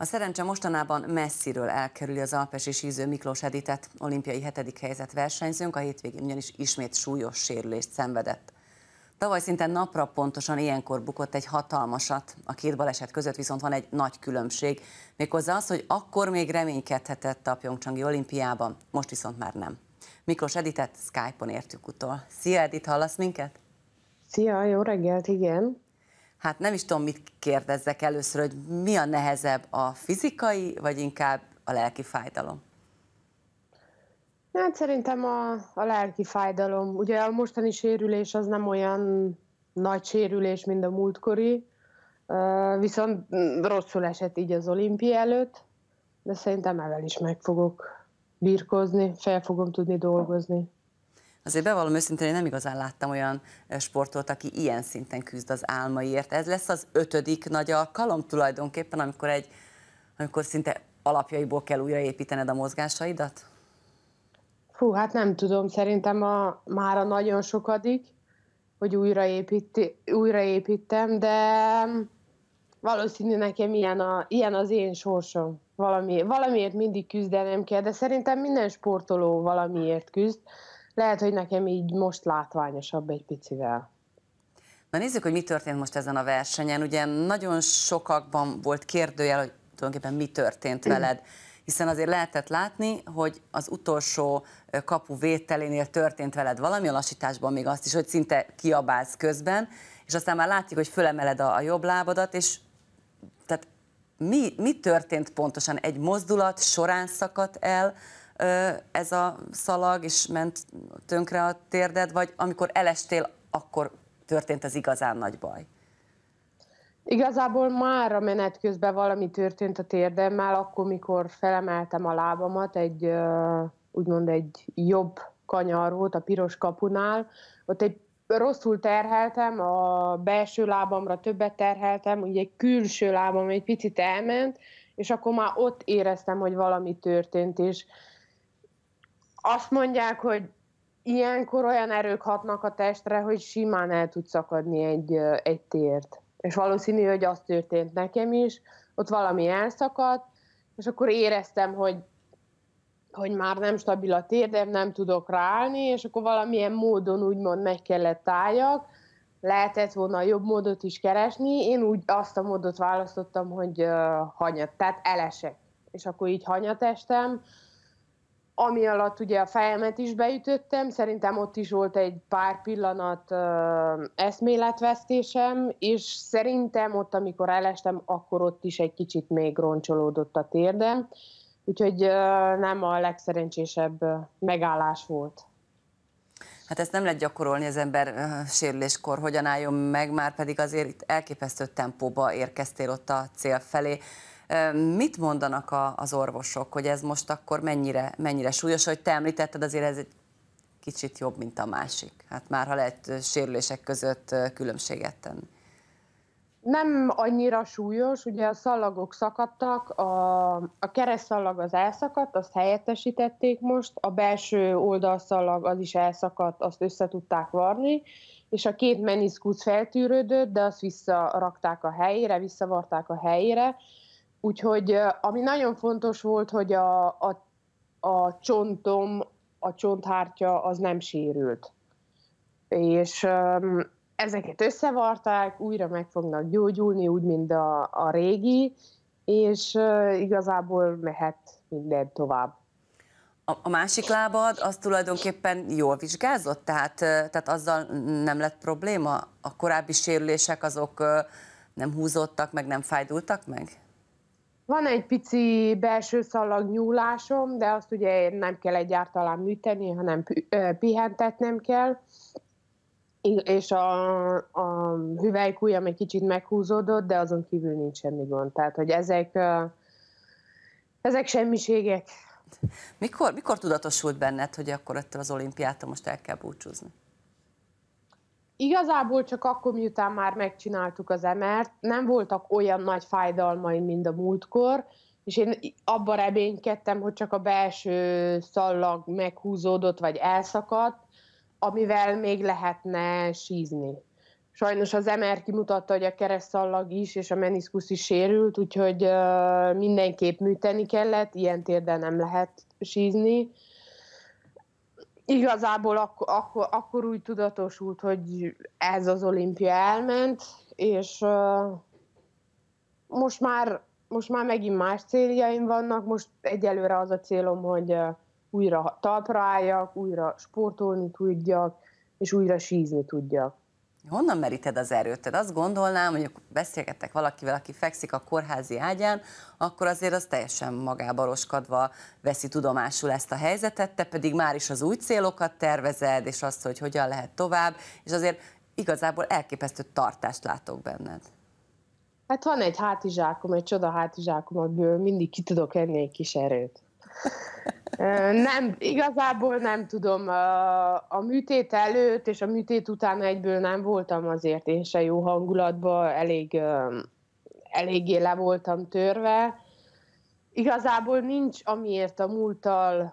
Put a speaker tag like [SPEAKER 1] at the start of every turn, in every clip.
[SPEAKER 1] A szerencse mostanában messziről elkerüli az alpes és íző Miklós Editet. Olimpiai hetedik helyzet versenyzőnk a hétvégén ugyanis ismét súlyos sérülést szenvedett. Tavaly szinte napra pontosan ilyenkor bukott egy hatalmasat. A két baleset között viszont van egy nagy különbség, méghozzá az, hogy akkor még reménykedhetett a Pyeongchangi olimpiában, most viszont már nem. Miklós Editet Skype-on értük utol. Szia Edith, hallasz minket?
[SPEAKER 2] Szia, jó reggelt, igen.
[SPEAKER 1] Hát nem is tudom, mit kérdezzek először, hogy mi a nehezebb, a fizikai, vagy inkább a lelki fájdalom?
[SPEAKER 2] Hát szerintem a, a lelki fájdalom. Ugye a mostani sérülés az nem olyan nagy sérülés, mint a múltkori, viszont rosszul esett így az olimpia előtt, de szerintem ezzel is meg fogok birkozni, fel fogom tudni dolgozni.
[SPEAKER 1] Azért bevallom őszintén, én nem igazán láttam olyan sportot, aki ilyen szinten küzd az álmaiért. Ez lesz az ötödik nagy alkalom tulajdonképpen, amikor, egy, amikor szinte alapjaiból kell újraépítened a mozgásaidat?
[SPEAKER 2] Hú, hát nem tudom, szerintem a, már a nagyon sokadik, hogy újraépíti, újraépítem, de valószínű nekem ilyen, a, ilyen az én sorsom. Valami, valamiért mindig küzdenem kell, de szerintem minden sportoló valamiért küzd lehet, hogy nekem így most látványosabb egy picivel.
[SPEAKER 1] Na nézzük, hogy mi történt most ezen a versenyen. Ugye nagyon sokakban volt kérdőjel, hogy tulajdonképpen mi történt veled, hiszen azért lehetett látni, hogy az utolsó kapu vételénél történt veled valami, a lassításban még azt is, hogy szinte kiabálsz közben, és aztán már látjuk, hogy fölemeled a, a jobb lábadat, és tehát mi, mi történt pontosan? Egy mozdulat során szakadt el, ez a szalag, és ment tönkre a térded, vagy amikor elestél, akkor történt az igazán nagy baj?
[SPEAKER 2] Igazából már a menet közben valami történt a térdemmel, akkor, mikor felemeltem a lábamat, egy úgymond egy jobb kanyar volt a piros kapunál, ott egy rosszul terheltem, a belső lábamra többet terheltem, ugye egy külső lábam egy picit elment, és akkor már ott éreztem, hogy valami történt, és azt mondják, hogy ilyenkor olyan erők hatnak a testre, hogy simán el tud szakadni egy, egy tért. És valószínű, hogy az történt nekem is, ott valami elszakadt, és akkor éreztem, hogy, hogy már nem stabil a térdem, nem tudok ráállni, és akkor valamilyen módon úgymond meg kellett álljak, lehetett volna a jobb módot is keresni, én úgy azt a módot választottam, hogy uh, hanyat, tehát elesek. És akkor így hanyatestem, estem, ami alatt ugye a fejemet is beütöttem, szerintem ott is volt egy pár pillanat ö, eszméletvesztésem, és szerintem ott, amikor elestem, akkor ott is egy kicsit még roncsolódott a térdem, úgyhogy ö, nem a legszerencsésebb megállás volt.
[SPEAKER 1] Hát ezt nem lehet gyakorolni az ember sérüléskor, hogyan álljon meg, már pedig azért itt elképesztő tempóba érkeztél ott a cél felé. Mit mondanak a, az orvosok, hogy ez most akkor mennyire, mennyire súlyos, hogy te említetted, azért ez egy kicsit jobb, mint a másik. Hát már ha lehet sérülések között különbséget tenni.
[SPEAKER 2] Nem annyira súlyos, ugye a szallagok szakadtak, a, a keresztszallag az elszakadt, azt helyettesítették most, a belső oldalszallag az is elszakadt, azt össze tudták varni, és a két meniszkusz feltűrődött, de azt visszarakták a helyére, visszavarták a helyére, Úgyhogy ami nagyon fontos volt, hogy a, a, a csontom, a csonthártya az nem sérült. És um, ezeket összevarták, újra meg fognak gyógyulni, úgy, mint a, a régi, és uh, igazából mehet minden tovább.
[SPEAKER 1] A, a másik lábad az tulajdonképpen jól vizsgázott, tehát, tehát azzal nem lett probléma? A korábbi sérülések azok nem húzódtak meg, nem fájdultak meg?
[SPEAKER 2] Van egy pici belső szalag nyúlásom, de azt ugye nem kell egyáltalán műteni, hanem pihentetnem kell. És a, a hüvelykújam egy kicsit meghúzódott, de azon kívül nincs semmi gond. Tehát, hogy ezek, ezek semmiségek.
[SPEAKER 1] Mikor, mikor tudatosult benned, hogy akkor ettől az olimpiától most el kell búcsúzni?
[SPEAKER 2] Igazából csak akkor, miután már megcsináltuk az emert, nem voltak olyan nagy fájdalmaim, mint a múltkor, és én abban reménykedtem, hogy csak a belső szallag meghúzódott, vagy elszakadt, amivel még lehetne sízni. Sajnos az MR kimutatta, hogy a keresztszallag is, és a meniszkusz is sérült, úgyhogy mindenképp műteni kellett, ilyen térden nem lehet sízni igazából ak- ak- akkor úgy tudatosult, hogy ez az olimpia elment, és uh, most már most már megint más céljaim vannak, most egyelőre az a célom, hogy uh, újra talpra álljak, újra sportolni tudjak, és újra sízni tudjak. Honnan meríted
[SPEAKER 1] az erőt? Tehát azt gondolnám, hogy beszélgettek valakivel, aki fekszik a kórházi ágyán, akkor azért az teljesen magába roskadva veszi tudomásul ezt a helyzetet, te pedig már is az új célokat tervezed, és azt, hogy hogyan lehet tovább, és azért igazából elképesztő tartást látok benned.
[SPEAKER 2] Hát van egy hátizsákom, egy csoda hátizsákom, amiből mindig ki tudok enni egy kis erőt. Nem, igazából nem tudom. A, műtét előtt és a műtét után egyből nem voltam azért én se jó hangulatban, elég, eléggé le voltam törve. Igazából nincs, amiért a múlttal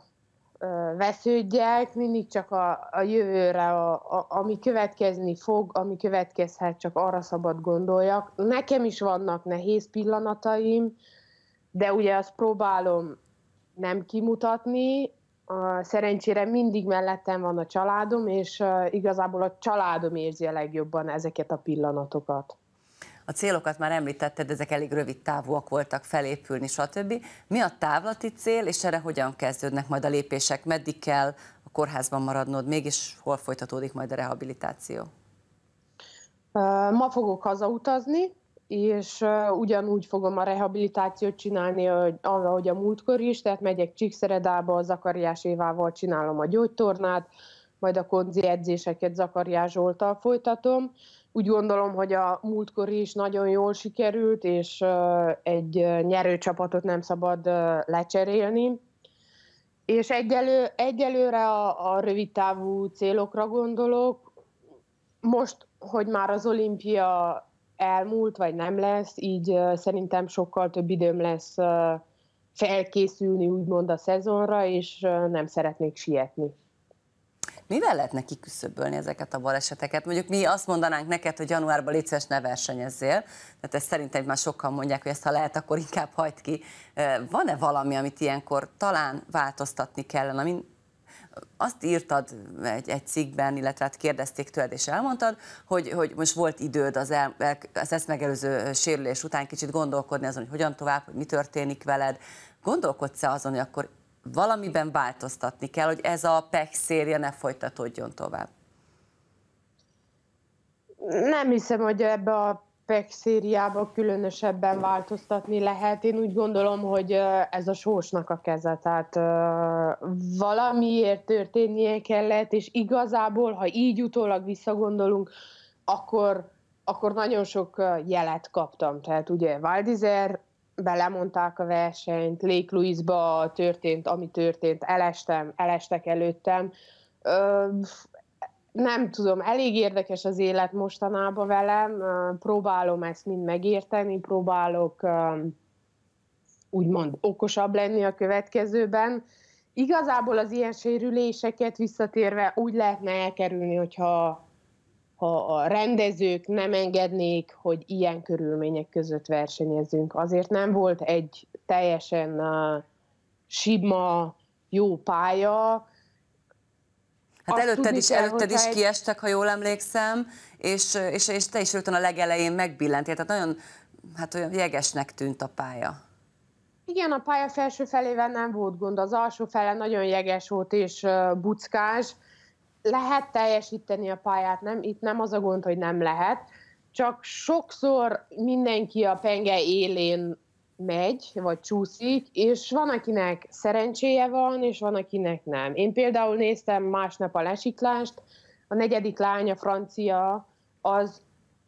[SPEAKER 2] vesződjek, mindig csak a, a jövőre, a, a, ami következni fog, ami következhet, csak arra szabad gondoljak. Nekem is vannak nehéz pillanataim, de ugye azt próbálom nem kimutatni. Szerencsére mindig mellettem van a családom, és igazából a családom érzi a legjobban ezeket a pillanatokat.
[SPEAKER 1] A célokat már említetted, ezek elég rövid távúak voltak, felépülni, stb. Mi a távlati cél, és erre hogyan kezdődnek majd a lépések? Meddig kell a kórházban maradnod, mégis hol folytatódik majd a rehabilitáció?
[SPEAKER 2] Ma fogok hazautazni, és ugyanúgy fogom a rehabilitációt csinálni, ahogy a múltkor is, tehát megyek Csíkszeredába, a Zakariás Évával csinálom a gyógytornát, majd a konzi edzéseket Zakariás Zsoltal folytatom. Úgy gondolom, hogy a múltkor is nagyon jól sikerült, és egy nyerő csapatot nem szabad lecserélni. És egyelő, egyelőre a, a rövidtávú célokra gondolok. Most, hogy már az olimpia elmúlt, vagy nem lesz, így szerintem sokkal több időm lesz felkészülni úgymond a szezonra, és nem szeretnék sietni.
[SPEAKER 1] Mivel lehetne kiküszöbölni ezeket a baleseteket? Mondjuk mi azt mondanánk neked, hogy januárban légy szíves, ne versenyezzél, tehát ezt szerintem már sokan mondják, hogy ezt ha lehet, akkor inkább hagyd ki. Van-e valami, amit ilyenkor talán változtatni kellene, amin azt írtad egy, egy cikkben, illetve hát kérdezték tőled, és elmondtad, hogy, hogy most volt időd az, el, az ezt megelőző sérülés után kicsit gondolkodni azon, hogy hogyan tovább, hogy mi történik veled. Gondolkodsz-e azon, hogy akkor valamiben változtatni kell, hogy ez a pek széria ne folytatódjon tovább?
[SPEAKER 2] Nem hiszem, hogy ebbe a meg Szíriába különösebben változtatni lehet. Én úgy gondolom, hogy ez a sósnak a keze, tehát valamiért történnie kellett, és igazából, ha így utólag visszagondolunk, akkor, akkor nagyon sok jelet kaptam. Tehát ugye Valdizer, belemondták a versenyt, Lake Louise-ba történt, ami történt, elestem, elestek előttem nem tudom, elég érdekes az élet mostanában velem, próbálom ezt mind megérteni, próbálok úgymond okosabb lenni a következőben. Igazából az ilyen sérüléseket visszatérve úgy lehetne elkerülni, hogyha ha a rendezők nem engednék, hogy ilyen körülmények között versenyezünk. Azért nem volt egy teljesen uh, sima, jó pálya, Hát Azt előtted is, kell, előtted is kiestek,
[SPEAKER 1] ha jól emlékszem, és, és, és te is rögtön a legelején megbillentél, tehát nagyon hát olyan jegesnek tűnt a pálya.
[SPEAKER 2] Igen, a pálya felső felével nem volt gond, az alsó fele nagyon jeges volt és buckás. Lehet teljesíteni a pályát, nem? Itt nem az a gond, hogy nem lehet, csak sokszor mindenki a penge élén megy, vagy csúszik, és van, akinek szerencséje van, és van, akinek nem. Én például néztem másnap a lesiklást, a negyedik lánya, francia, az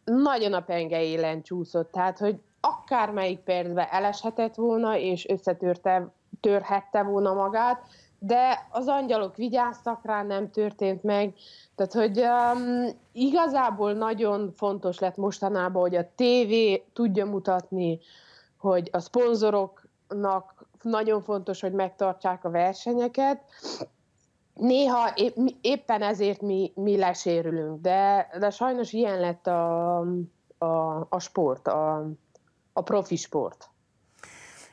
[SPEAKER 2] nagyon a penge élen csúszott, tehát, hogy akármelyik percben eleshetett volna, és összetörte törhette volna magát, de az angyalok vigyáztak rá, nem történt meg. Tehát, hogy um, igazából nagyon fontos lett mostanában, hogy a tévé tudja mutatni hogy a szponzoroknak nagyon fontos, hogy megtartsák a versenyeket. Néha éppen ezért mi, mi lesérülünk, de, de sajnos ilyen lett a, a, a sport, a, a profi sport.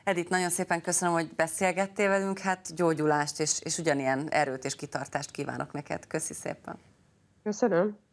[SPEAKER 1] Edith, nagyon szépen köszönöm, hogy beszélgettél velünk, hát gyógyulást és, és ugyanilyen erőt és kitartást kívánok neked. Köszi szépen.
[SPEAKER 2] Köszönöm.